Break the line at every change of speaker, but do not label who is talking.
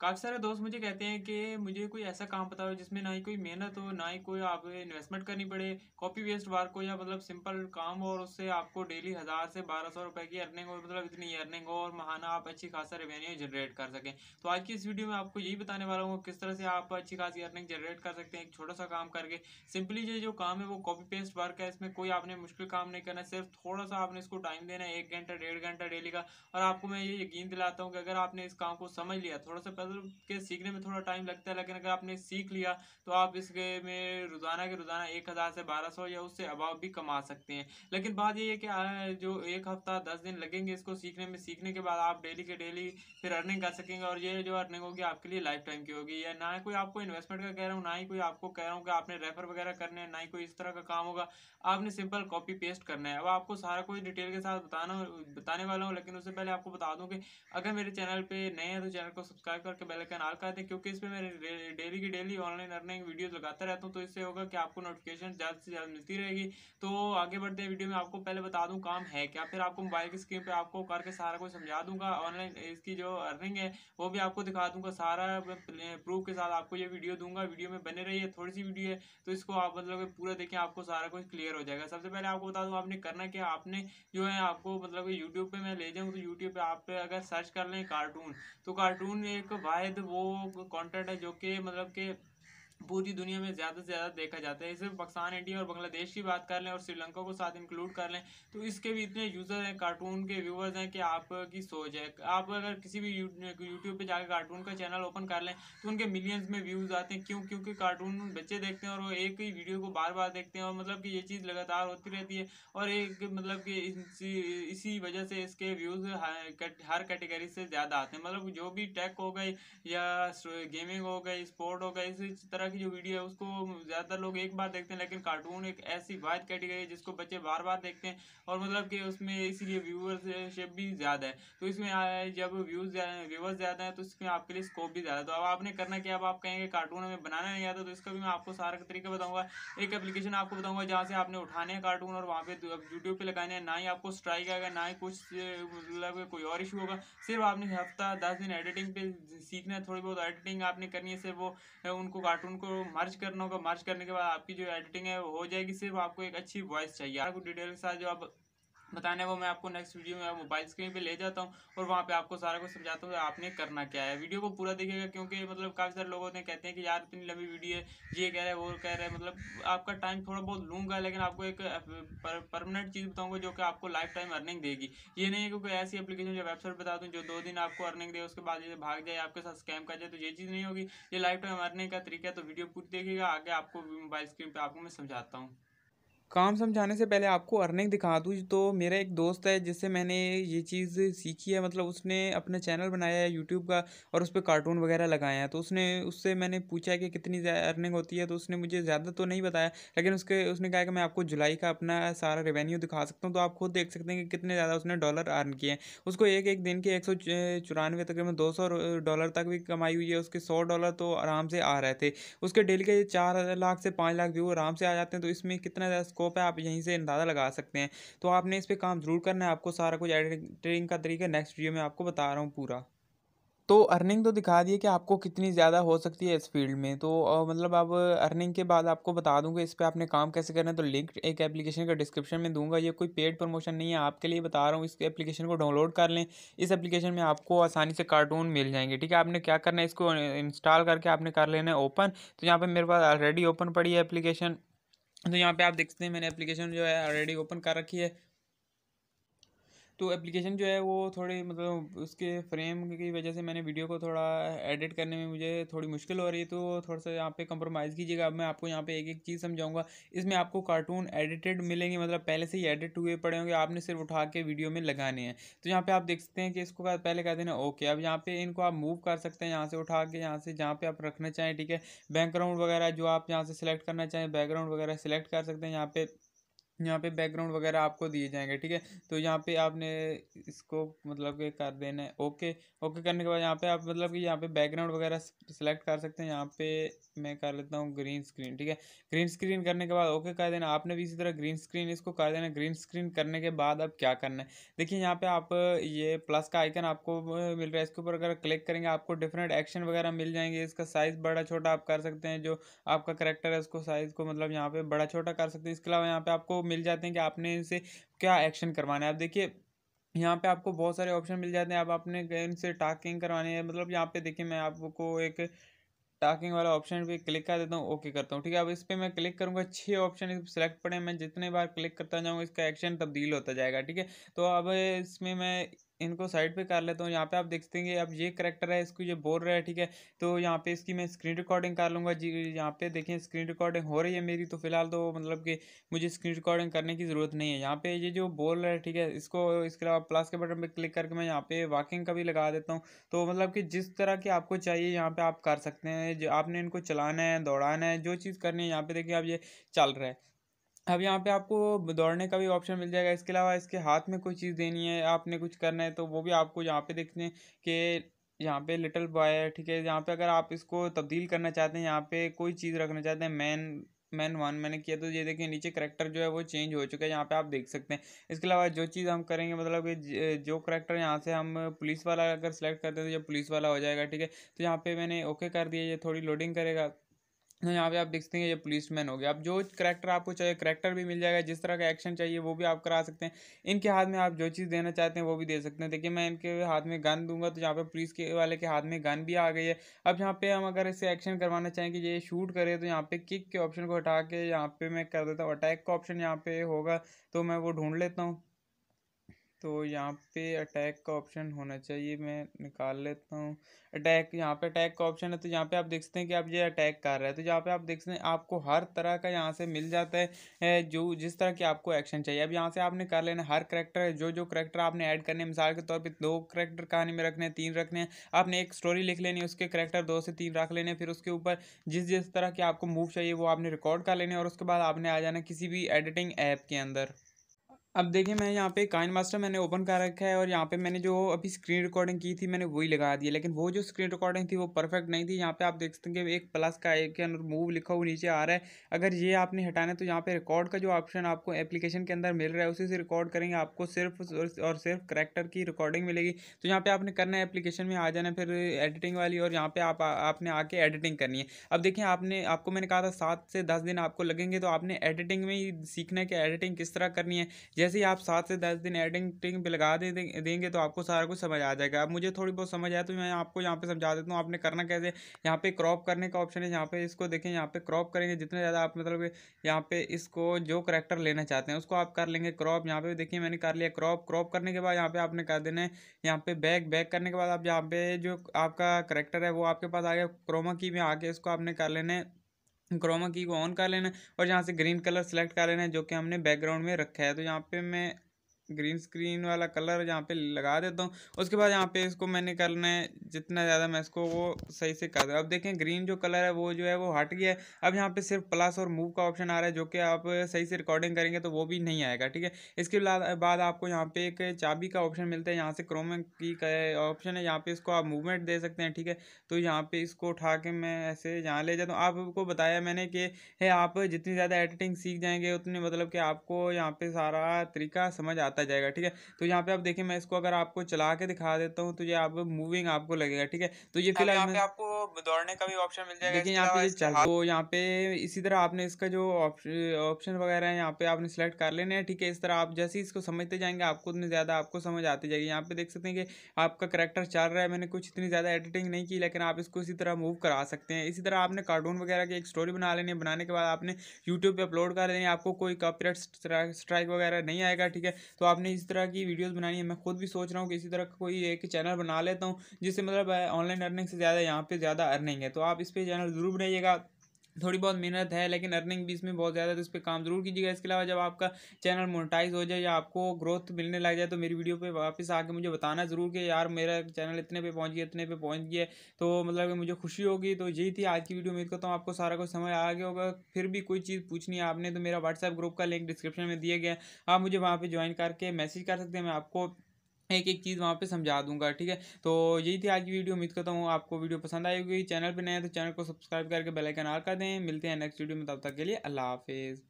काफ़ी सारे दोस्त मुझे कहते हैं कि मुझे कोई ऐसा काम बताओ जिसमें ना ही कोई मेहनत हो ना ही कोई आप इन्वेस्टमेंट करनी पड़े कॉपी वेस्ट वर्क हो या मतलब सिंपल काम हो और उससे आपको डेली हज़ार से बारह सौ रुपये की अर्निंग हो मतलब इतनी अर्निंग हो और महाना आप अच्छी खासा रेवेन्यू जनरेट कर सकें तो आज की इस वीडियो में आपको यही बताने वाला हूँ किस तरह से आप अच्छी खासी अर्निंग जनरेट कर सकते हैं एक छोटा सा काम करके सिंपली ये जो काम है वो कॉपी पेस्ट वर्क है इसमें कोई आपने मुश्किल काम नहीं करना सिर्फ थोड़ा सा आपने इसको टाइम देना है एक घंटा डेढ़ घंटा डेली का और आपको मैं ये यकीन दिलाता हूँ कि अगर आपने इस काम को समझ लिया थोड़ा सा मतलब के सीखने में थोड़ा टाइम लगता है लेकिन अगर आपने सीख लिया तो आप इसके में रोज़ाना के रोज़ाना एक हज़ार से बारह सौ या उससे अभाव भी कमा सकते हैं लेकिन बात ये है कि जो एक हफ्ता दस दिन लगेंगे इसको सीखने में सीखने के बाद आप डेली के डेली फिर अर्निंग कर सकेंगे और ये जो अर्निंग होगी आपके लिए लाइफ टाइम की होगी या ना कोई आपको इन्वेस्टमेंट का कह रहा हूँ ना ही कोई आपको कह रहा हूँ कि आपने रेफर वगैरह करने हैं ना ही कोई इस तरह का काम होगा आपने सिंपल कॉपी पेस्ट करना है अब आपको सारा कुछ डिटेल के साथ बताना बताने वाला हूँ लेकिन उससे पहले आपको बता दूँ कि अगर मेरे चैनल पर नए हैं तो चैनल को सब्सक्राइब करके के बेल आइकन ऑल कर दें क्योंकि इसमें मैं डेली की डेली ऑनलाइन अर्निंग वीडियोस लगाता रहता हूं तो इससे होगा कि आपको नोटिफिकेशन ज़्यादा से ज़्यादा मिलती रहेगी तो आगे बढ़ते हैं वीडियो में आपको पहले बता दूँ काम है क्या फिर आपको मोबाइल की स्क्रीन पर आपको करके सारा कुछ समझा दूंगा ऑनलाइन इसकी जो अर्निंग है वो भी आपको दिखा दूंगा सारा प्रूफ के साथ आपको ये वीडियो दूंगा वीडियो में बने रहिए थोड़ी सी वीडियो है तो इसको आप मतलब पूरा देखें आपको सारा कुछ क्लियर हो जाएगा सबसे पहले आपको बता दूं आपने करना क्या आपने जो है आपको मतलब यूट्यूब पे मैं ले जाऊँ तो यूट्यूब पे आप अगर सर्च कर लें कार्टून तो कार्टून एक शायद वो कंटेंट है जो कि मतलब कि पूरी दुनिया में ज़्यादा से ज़्यादा देखा जाता है इसे पाकिस्तान इंडिया और बांग्लादेश की बात कर लें और श्रीलंका को साथ इंक्लूड कर लें तो इसके भी इतने यूज़र हैं कार्टून के व्यूवर्स हैं कि आपकी सोच है आप अगर किसी भी यूट्यूब पे जाकर कार्टून का चैनल ओपन कर लें तो उनके मिलियंस में व्यूज़ आते हैं क्यों क्योंकि कार्टून बच्चे देखते हैं और वो एक ही वीडियो को बार बार देखते हैं और मतलब कि ये चीज़ लगातार होती रहती है और एक मतलब कि इसी वजह से इसके व्यूज़ हर कैटेगरी से ज़्यादा आते हैं मतलब जो भी टेक हो गए या गेमिंग हो गई स्पोर्ट हो गए इस तरह तरह की जो वीडियो है उसको ज़्यादातर लोग एक बार देखते हैं लेकिन कार्टून एक ऐसी वाइड कैटेगरी है जिसको बच्चे बार बार देखते हैं और मतलब कि उसमें इसीलिए व्यूअरशिप भी ज़्यादा है तो इसमें जब व्यूज़ व्यूअर्स ज़्यादा है तो इसमें आपके लिए स्कोप भी ज़्यादा तो अब आपने करना क्या अब आप कहेंगे कार्टून हमें बनाना नहीं आता तो इसका भी मैं आपको सारा तरीका बताऊँगा एक एप्लीकेशन आपको बताऊँगा जहाँ से आपने उठाने हैं कार्टून और वहाँ पर यूट्यूब पर लगाने हैं ना ही आपको स्ट्राइक आएगा ना ही कुछ मतलब कोई और इशू होगा सिर्फ आपने हफ्ता दस दिन एडिटिंग पे सीखना है थोड़ी बहुत एडिटिंग आपने करनी है सिर्फ वो उनको कार्टून उनको मर्ज करना होगा मर्ज करने के बाद आपकी जो एडिटिंग है वो हो जाएगी सिर्फ आपको एक अच्छी वॉइस चाहिए आपको डिटेल के साथ जो आप बताने वो मैं आपको नेक्स्ट वीडियो में मोबाइल स्क्रीन पे ले जाता हूँ और वहाँ पे आपको सारा कुछ समझाता हूँ आपने करना क्या है वीडियो को पूरा देखिएगा क्योंकि मतलब काफ़ी सारे लोग होते हैं कहते हैं कि यार इतनी लंबी वीडियो है ये कह रहे हैं वो कह रहे हैं मतलब आपका टाइम थोड़ा बहुत लूँगा लेकिन आपको एक परमानेंट चीज़ बताऊँगा जो कि आपको लाइफ टाइम अर्निंग देगी ये नहीं है क्योंकि ऐसी अपलीकेशन या वेबसाइट बता दूँ जो दो दिन आपको अर्निंग दे उसके बाद ये भाग जाए आपके साथ स्कैम कर जाए तो ये चीज़ नहीं होगी ये लाइफ टाइम अर्निंग का तरीका है तो वीडियो पूरी देखिएगा आगे आपको मोबाइल स्क्रीन पर आपको मैं समझाता हूँ काम समझाने से पहले आपको अर्निंग दिखा दूँ तो मेरा एक दोस्त है जिससे मैंने ये चीज़ सीखी है मतलब उसने अपना चैनल बनाया है यूट्यूब का और उस पर कार्टून वगैरह लगाया है तो उसने उससे मैंने पूछा कि कितनी अर्निंग होती है तो उसने मुझे ज़्यादा तो नहीं बताया लेकिन उसके उसने कहा कि मैं आपको जुलाई का अपना सारा रेवेन्यू दिखा सकता हूँ तो आप खुद देख सकते हैं कि कितने ज़्यादा उसने डॉलर अर्न किए हैं उसको एक एक दिन के एक सौ चौरानवे तकरीबन दो सौ डॉलर तक भी कमाई हुई है उसके सौ डॉलर तो आराम से आ रहे थे उसके डेली के चार लाख से पाँच लाख व्यू आराम से आ जाते हैं तो इसमें कितना ज़्यादा स्कोप है आप यहीं से अंदाज़ा लगा सकते हैं तो आपने इस पर काम ज़रूर करना है आपको सारा कुछ एडिटिंग का तरीका नेक्स्ट वीडियो में आपको बता रहा हूँ पूरा तो अर्निंग तो दिखा दिए कि आपको कितनी ज़्यादा हो सकती है इस फील्ड में तो मतलब अब अर्निंग के बाद आपको बता दूंगा इस पर आपने काम कैसे करना है तो लिंक एक एप्लीकेशन का डिस्क्रिप्शन में दूंगा ये कोई पेड प्रमोशन नहीं है आपके लिए बता रहा हूँ इस एप्लीकेशन को डाउनलोड कर लें इस एप्लीकेशन में आपको आसानी से कार्टून मिल जाएंगे ठीक है आपने क्या करना है इसको इंस्टॉल करके आपने कर लेना है ओपन तो यहाँ पर मेरे पास ऑलरेडी ओपन पड़ी है एप्लीकेशन तो यहाँ पे आप देखते हैं मैंने एप्लीकेशन जो है ऑलरेडी ओपन कर रखी है तो एप्लीकेशन जो है वो थोड़ी मतलब उसके फ्रेम की वजह से मैंने वीडियो को थोड़ा एडिट करने में मुझे थोड़ी मुश्किल हो रही है तो थोड़ा सा यहाँ पे कंप्रोमाइज़ कीजिएगा अब मैं आपको यहाँ पे एक एक चीज़ समझाऊंगा इसमें आपको कार्टून एडिटेड मिलेंगे मतलब पहले से ही एडिट हुए पड़े होंगे आपने सिर्फ उठा के वीडियो में लगाने हैं तो यहाँ पर आप देख सकते हैं कि इसको पहले कहते हैं ओके अब यहाँ पर इनको आप मूव कर सकते हैं यहाँ से उठा के यहाँ से जहाँ पर आप रखना चाहें ठीक है बैकग्राउंड वगैरह जो आप यहाँ से सिलेक्ट करना चाहें बैकग्राउंड वगैरह सिलेक्ट कर सकते हैं यहाँ पर यहाँ पे बैकग्राउंड वगैरह आपको दिए जाएंगे ठीक है तो यहाँ पे आपने इसको मतलब के कर देना है ओके ओके करने के बाद यहाँ पे आप मतलब कि यहाँ पे बैकग्राउंड वगैरह सेलेक्ट कर सकते हैं यहाँ पे मैं कर लेता हूँ ग्रीन स्क्रीन ठीक है ग्रीन स्क्रीन करने के बाद ओके कर देना आपने भी इसी तरह ग्रीन स्क्रीन इसको कर देना ग्रीन स्क्रीन करने के बाद अब क्या करना है देखिए यहाँ पे आप ये प्लस का आइकन आपको मिल रहा है इसके ऊपर अगर क्लिक करेंगे आपको डिफरेंट एक्शन वगैरह मिल जाएंगे इसका साइज़ बड़ा छोटा आप कर सकते हैं जो आपका करेक्टर है उसको साइज़ को मतलब यहाँ पे बड़ा छोटा कर सकते हैं इसके अलावा यहाँ पे आपको मिल जाते हैं कि आपने इनसे क्या एक्शन करवाना है आप देखिए यहाँ पे आपको बहुत सारे ऑप्शन मिल जाते हैं आप अपने इनसे टाकिंग करवानी है मतलब यहाँ पे देखिए मैं आपको एक टाकिंग वाला ऑप्शन पे क्लिक कर देता हूँ ओके करता हूँ ठीक है अब इस पर मैं क्लिक करूँगा छः ऑप्शन सेलेक्ट पड़े मैं जितने बार क्लिक करता जाऊँगा इसका एक्शन तब्दील होता जाएगा ठीक है तो अब इसमें मैं इनको साइड पे कर लेता हूँ यहाँ पे आप देख सकेंगे अब ये करेक्टर है इसको ये बोल रहा है ठीक है तो यहाँ पे इसकी मैं स्क्रीन रिकॉर्डिंग कर लूँगा जी यहाँ पे देखें स्क्रीन रिकॉर्डिंग हो रही है मेरी तो फिलहाल तो मतलब कि मुझे स्क्रीन रिकॉर्डिंग करने की ज़रूरत नहीं है यहाँ पे ये जो बोल रहा है ठीक है इसको इसके अलावा प्लस के बटन पर क्लिक करके मैं यहाँ पे वॉकिंग का भी लगा देता हूँ तो मतलब कि जिस तरह की आपको चाहिए यहाँ पर आप कर सकते हैं आपने इनको चलाना है दौड़ाना है जो चीज़ करनी है यहाँ पर देखिए आप ये चल रहा है अब यहाँ पे आपको दौड़ने का भी ऑप्शन मिल जाएगा इसके अलावा इसके हाथ में कोई चीज़ देनी है आपने कुछ करना है तो वो भी आपको यहाँ पे देखने के यहाँ पे लिटिल बॉय है ठीक है यहाँ पे अगर आप इसको तब्दील करना चाहते हैं यहाँ पे कोई चीज़ रखना चाहते हैं मैन मैन वन मैंने किया तो ये देखिए नीचे करेक्टर जो है वो चेंज हो चुका है यहाँ पे आप देख सकते हैं इसके अलावा जो चीज़ हम करेंगे मतलब कि जो करेक्टर यहाँ से हम पुलिस वाला अगर सेलेक्ट करते हैं तो ये पुलिस वाला हो जाएगा ठीक है तो यहाँ पे मैंने ओके कर दिया ये थोड़ी लोडिंग करेगा तो यहाँ पे आप देख सकते हैं ये पुलिस मैन हो गया अब जो करैक्टर आपको चाहिए करैक्टर भी मिल जाएगा जिस तरह का एक्शन चाहिए वो भी आप करा सकते हैं इनके हाथ में आप जो चीज़ देना चाहते हैं वो भी दे सकते हैं देखिए मैं इनके हाथ में गन दूंगा तो यहाँ पे पुलिस के वाले के हाथ में गन भी आ गई है अब यहाँ पे हम अगर इसे एक्शन करवाना चाहें कि ये शूट करे तो यहाँ पे किक के ऑप्शन को हटा के यहाँ पे मैं कर देता हूँ अटैक का ऑप्शन यहाँ पे होगा तो मैं वो ढूंढ लेता हूँ तो यहाँ पे अटैक का ऑप्शन होना चाहिए मैं निकाल लेता हूँ अटैक यहाँ पे अटैक का ऑप्शन है तो यहाँ पे आप देखते हैं कि आप ये अटैक कर रहा है तो यहाँ पे आप देखते हैं आपको हर तरह का यहाँ से मिल जाता है जो जिस तरह की आपको एक्शन चाहिए अब यहाँ से आपने कर लेना हर करेक्टर जो जो करेक्टर आपने ऐड करने मिसाल के तौर पर दो करेक्टर कहानी में रखने हैं तीन रखने हैं आपने एक स्टोरी लिख लेनी उसके करेक्टर दो से तीन रख लेने फिर उसके ऊपर जिस जिस तरह की आपको मूव चाहिए वो आपने रिकॉर्ड कर लेने और उसके बाद आपने आ जाना किसी भी एडिटिंग ऐप के अंदर अब देखिए मैं यहाँ पे काइन मास्टर मैंने ओपन कर रखा है और यहाँ पे मैंने जो अभी स्क्रीन रिकॉर्डिंग की थी मैंने वही लगा दी है लेकिन वो जो स्क्रीन रिकॉर्डिंग थी वो परफेक्ट नहीं थी यहाँ पे आप देख सकते हैं कि एक प्लस का एक के अंदर मूव लिखा हुआ नीचे आ रहा है अगर ये आपने हटाना है तो यहाँ पे रिकॉर्ड का जो ऑप्शन आपको एप्लीकेशन के अंदर मिल रहा है उसी से रिकॉर्ड करेंगे आपको सिर्फ और सिर्फ करेक्टर की रिकॉर्डिंग मिलेगी तो यहाँ पर आपने करना है एप्लीकेशन में आ जाना फिर एडिटिंग वाली और यहाँ पर आपने आके एडिटिंग करनी है अब देखिए आपने आपको मैंने कहा था सात से दस दिन आपको लगेंगे तो आपने एडिटिंग में ही सीखना है कि एडिटिंग किस तरह करनी है जैसे ही आप सात से दस दिन एडिटिंग पे लगा दे, दे, देंगे तो आपको सारा कुछ समझ आ जाएगा अब मुझे थोड़ी बहुत समझ आया तो मैं आपको यहाँ पे समझा देता हूँ आपने करना कैसे यहाँ पे क्रॉप करने का ऑप्शन है यहाँ पे इसको देखें यहाँ पे क्रॉप करेंगे जितने ज़्यादा आप मतलब यहाँ पे इसको जो करेक्टर लेना चाहते हैं उसको आप कर लेंगे क्रॉप यहाँ पे देखिए मैंने कर लिया क्रॉप क्रॉप करने के बाद यहाँ पे आपने कर देना है यहाँ पे बैक बैक करने के बाद आप यहाँ पे जो आपका करेक्टर है वो आपके पास आ गया क्रोमा की में आके इसको आपने कर लेना है क्रोमा की को ऑन कर लेना है और यहाँ से ग्रीन कलर सेलेक्ट कर लेना है जो कि हमने बैकग्राउंड में रखा है तो यहाँ पे मैं ग्रीन स्क्रीन वाला कलर यहाँ पे लगा देता हूँ उसके बाद यहाँ पे इसको मैंने करना है जितना ज़्यादा मैं इसको वो सही से कर दूँ अब देखें ग्रीन जो कलर है वो जो है वो हट गया है अब यहाँ पे सिर्फ प्लस और मूव का ऑप्शन आ रहा है जो कि आप सही से रिकॉर्डिंग करेंगे तो वो भी नहीं आएगा ठीक है इसके बाद आपको यहाँ पे एक चाबी का ऑप्शन मिलता है यहाँ से क्रोम की ऑप्शन है यहाँ पे इसको आप मूवमेंट दे सकते हैं ठीक है तो यहाँ पे इसको उठा के मैं ऐसे यहाँ ले जाता हूँ आपको बताया मैंने कि आप जितनी ज़्यादा एडिटिंग सीख जाएंगे उतनी मतलब कि आपको यहाँ पे सारा तरीका समझ आता है आता जाएगा ठीक है तो यहाँ पे आप देखिए मैं इसको अगर आपको चला के दिखा देता हूँ तो ये आप मूविंग आपको लगेगा ठीक है तो ये फिलहाल आपको दौड़ने का भी ऑप्शन मिल जाएगा देखिए यहाँ पे चल तो यहाँ पे इसी तरह आपने इसका जो ऑप्शन वगैरह है यहाँ पे आपने सेलेक्ट कर लेने हैं ठीक है इस तरह आप जैसे ही इसको समझते जाएंगे आपको उतनी ज़्यादा आपको समझ आती जाएगी यहाँ पे देख सकते हैं कि आपका करेक्टर चल रहा है मैंने कुछ इतनी ज़्यादा एडिटिंग नहीं की लेकिन आप इसको इसी तरह मूव करा सकते हैं इसी तरह आपने कार्टून वगैरह की एक स्टोरी बना लेनी है बनाने के बाद आपने यूट्यूब पर अपलोड कर लेनी है आपको कोई कॉपीराइट स्ट्राइक वगैरह नहीं आएगा ठीक है तो आपने इस तरह की वीडियोज़ बनानी है मैं खुद भी सोच रहा हूँ कि इसी तरह कोई एक चैनल बना लेता हूँ जिससे मतलब ऑनलाइन अर्निंग से ज़्यादा यहाँ पे ज़्यादा अर्निंग है तो आप इस पर चैनल ज़रूर बनाइएगा थोड़ी बहुत मेहनत है लेकिन अर्निंग भी इसमें बहुत ज़्यादा है तो इस पर काम जरूर कीजिएगा इसके अलावा जब आपका चैनल मोनेटाइज हो जाए या आपको ग्रोथ मिलने लग जाए तो मेरी वीडियो पे वापस आके मुझे बताना ज़रूर कि यार मेरा चैनल इतने पे पहुंच गया इतने पे पहुंच गया तो मतलब कि मुझे खुशी होगी तो यही थी आज की वीडियो उम्मीद करता हूँ आपको सारा कुछ समझ आ गया होगा फिर भी कोई चीज़ पूछनी है आपने तो मेरा व्हाट्सएप ग्रुप का लिंक डिस्क्रिप्शन में दिया गया आप मुझे वहाँ पर ज्वाइन करके मैसेज कर सकते हैं मैं आपको एक एक चीज़ वहाँ पे समझा दूंगा ठीक है तो यही थी आज की वीडियो उम्मीद करता हूँ आपको वीडियो पसंद आई होगी चैनल पर नए तो चैनल को सब्सक्राइब करके बेलाइकन आर कर दें मिलते हैं नेक्स्ट वीडियो में तब तक के लिए अल्लाह हाफिज़